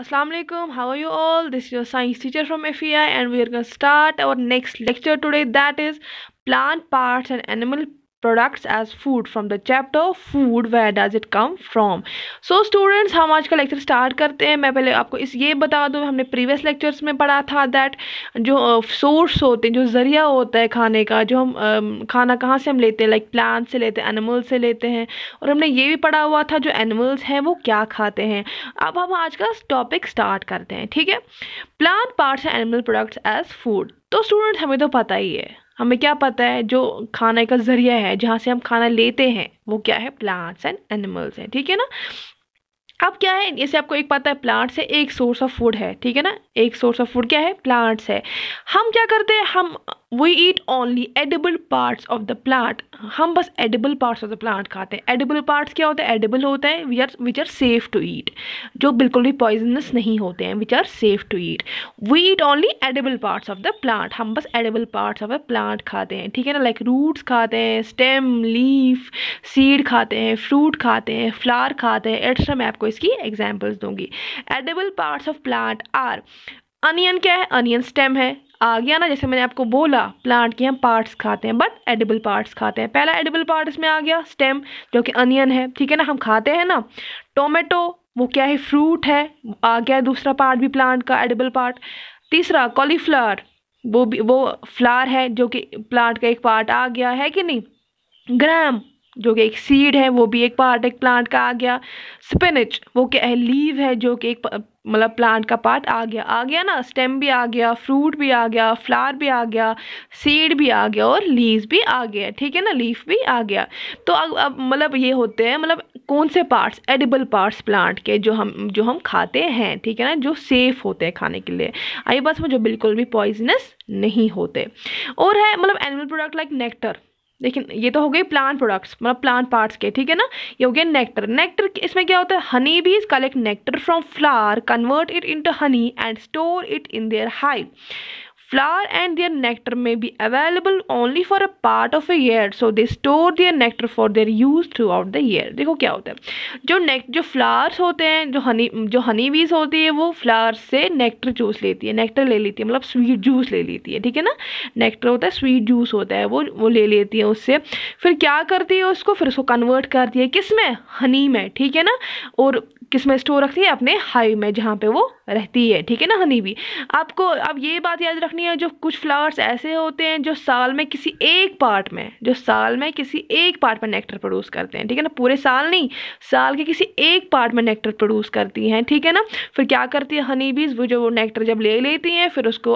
Assalamu alaikum how are you all this is your science teacher from FEI and we are going to start our next lecture today that is plant parts and animal products as food from the chapter food where does it come from so students हम आज का lecture start करते हैं मैं पहले आपको इस ये बता दूँ हमने प्रीवियस लेक्चर्स में पढ़ा था दैट जो सोर्स uh, होते हैं जो ज़रिया होता है खाने का जो हम uh, खाना कहाँ से हम लेते हैं लाइक like प्लांट से लेते हैं एनिमल्स से लेते हैं और हमने ये भी पढ़ा हुआ था जो एनिमल्स हैं वो क्या खाते हैं अब हम आज का टॉपिक स्टार्ट करते हैं ठीक है plant parts animal products as food तो स्टूडेंट्स हमें तो पता ही है हमें क्या पता है जो खाने का ज़रिया है जहाँ से हम खाना लेते हैं वो क्या है प्लांट्स एंड एनिमल्स हैं ठीक है ना अब क्या है जैसे आपको एक पता है प्लांट्स है एक सोर्स ऑफ फूड है ठीक है ना एक सोर्स ऑफ फूड क्या है प्लांट्स है हम क्या करते हैं हम we eat only edible parts of the plant हम बस edible parts of the plant खाते हैं एडिबल पार्ट्स क्या होते हैं एडिबल होता है we are which are safe to eat जो बिल्कुल भी पॉइजनस नहीं होते हैं which are safe to eat we eat only edible parts of the plant हम बस edible parts of the plant खाते हैं ठीक है ना लाइक रूट्स खाते हैं स्टेम लीफ सीड खाते हैं फ्रूट खाते हैं फ्लावर खाते हैं एट्सट्रा मैं आपको इसकी एग्जाम्पल्स दूंगी edible parts of plant are onion क्या है अनियन स्टेम है आ गया ना जैसे मैंने आपको बोला प्लांट के हम पार्ट्स खाते हैं बट एडिबल पार्ट्स खाते हैं पहला एडिबल पार्ट इसमें आ गया स्टेम जो कि अनियन है ठीक है ना हम खाते हैं ना टोमेटो वो क्या है फ्रूट है आ गया दूसरा पार्ट भी प्लांट का एडिबल पार्ट तीसरा कॉलीफ्लावर वो भी वो फ्लावर है जो कि प्लांट का एक पार्ट आ गया है कि नहीं ग्राम जो कि एक सीड है वो भी एक पार्ट एक प्लांट का आ गया स्पिनच वो क्या है लीव है जो कि एक मतलब प्लांट का पार्ट आ गया आ गया ना स्टेम भी आ गया फ्रूट भी आ गया फ्लावर भी आ गया सीड भी आ गया और लीव भी आ गया ठीक है ना लीफ भी आ गया तो अब अब मतलब ये होते हैं मतलब कौन से पार्ट्स एडिबल पार्ट्स प्लांट के जो हम जो हम खाते हैं ठीक है ना जो सेफ़ होते हैं खाने के लिए आई बस में जो बिल्कुल भी पॉइजनस नहीं होते और है मतलब एनिमल प्रोडक्ट लाइक नेक्टर लेकिन ये तो हो गई प्लांट प्रोडक्ट्स मतलब प्लांट पार्ट्स के ठीक है ना ये हो गया नेक्टर नेक्टर इसमें क्या होता है honey bees collect nectar from flower convert it into honey and store it in their hive and their nectar may be available only for a part of a year so they store their nectar for their use throughout the year देखो क्या होता है जो नेक जो flowers होते हैं जो हनी जो हनी बीज होती है वो फ्लावर्स से नेक्टर जूस लेती है नेक्टर ले लेती है मतलब स्वीट जूस ले लेती है ठीक है ना नेक्टर होता है स्वीट जूस होता है वो वो ले लेती है उससे फिर क्या करती है उसको फिर उसको कन्वर्ट करती है किस में हनी में ठीक है ना और किस में स्टोर रखती है अपने हाई में जहाँ पे वो रहती है ठीक है ना हनी भी आपको अब ये बात याद रखनी नहीं है जो कुछ फ्लावर्स ऐसे होते हैं जो साल में किसी एक पार्ट में जो साल में किसी एक पार्ट में नेक्टर प्रोड्यूस करते हैं ठीक है ना पूरे साल नहीं साल के किसी एक पार्ट में नेक्टर प्रोड्यूस करती हैं ठीक है ना फिर क्या करती है हनी बीज वो जो वो नेक्टर जब ले लेती हैं फिर उसको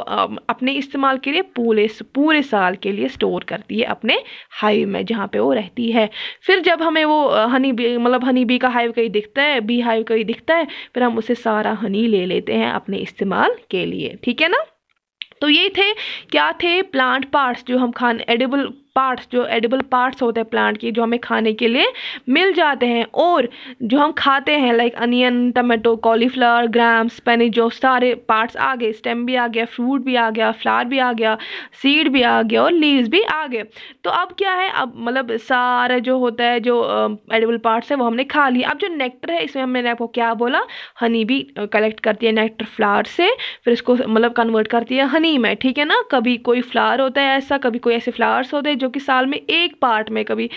अपने इस्तेमाल के लिए पूरे पूरे साल के लिए स्टोर करती है अपने हाइव में जहाँ पर वो रहती है फिर जब हमें वो हनी बी मतलब हनी बी का हाइव कहीं दिखता है बी हाइव कहीं दिखता है फिर हम उसे सारा हनी ले लेते हैं अपने इस्तेमाल के लिए ठीक है ना तो ये थे क्या थे प्लांट पार्ट्स जो हम खान एडिबल पार्ट्स जो एडिबल पार्ट्स होते हैं प्लांट के जो हमें खाने के लिए मिल जाते हैं और जो हम खाते हैं like onion tomato cauliflower grams spinach जो सारे पार्ट्स आ गए स्टेम भी आ गया फ्रूट भी आ गया फ्लावर भी आ गया सीड भी आ गया और लीव्स भी आ गए तो अब क्या है अब मतलब सारा जो होता है जो एडिबल पार्ट्स है वो हमने खा लिया अब जो नेक्टर है इसमें हमने आपको क्या बोला हनी भी कलेक्ट करती है नेक्टर फ्लावर से फिर इसको मतलब कन्वर्ट करती है हनी में ठीक है ना कभी कोई फ्लावर होता है ऐसा कभी कोई ऐसे फ्लावर्स होते हैं जो कि साल में एक पार्ट में कभी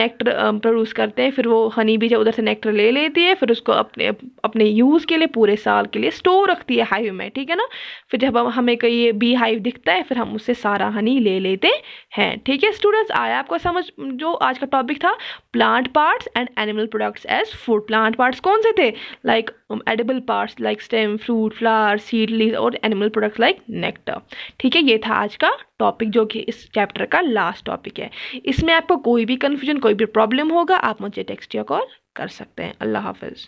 नेक्टर प्रोड्यूस करते हैं फिर वो हनी भी उधर से नेक्टर ले लेती है फिर उसको अपने अपने यूज़ के लिए पूरे साल के लिए स्टोर रखती है हाइव में ठीक है ना फिर जब हमें कहीं बी हाइव दिखता है फिर हम उससे सारा हनी ले लेते हैं ठीक है स्टूडेंट्स आया आपको समझ जो आज का टॉपिक था plant parts and animal products as food plant parts कौन से थे like um, edible parts like stem fruit flower seed leaves और animal products like nectar ठीक है ये था आज का टॉपिक जो कि इस चैप्टर का लास्ट टॉपिक है इसमें आपको कोई भी कन्फ्यूजन कोई भी प्रॉब्लम होगा आप मुझे टेक्स्ट या कॉल कर सकते हैं अल्लाह हाफिज़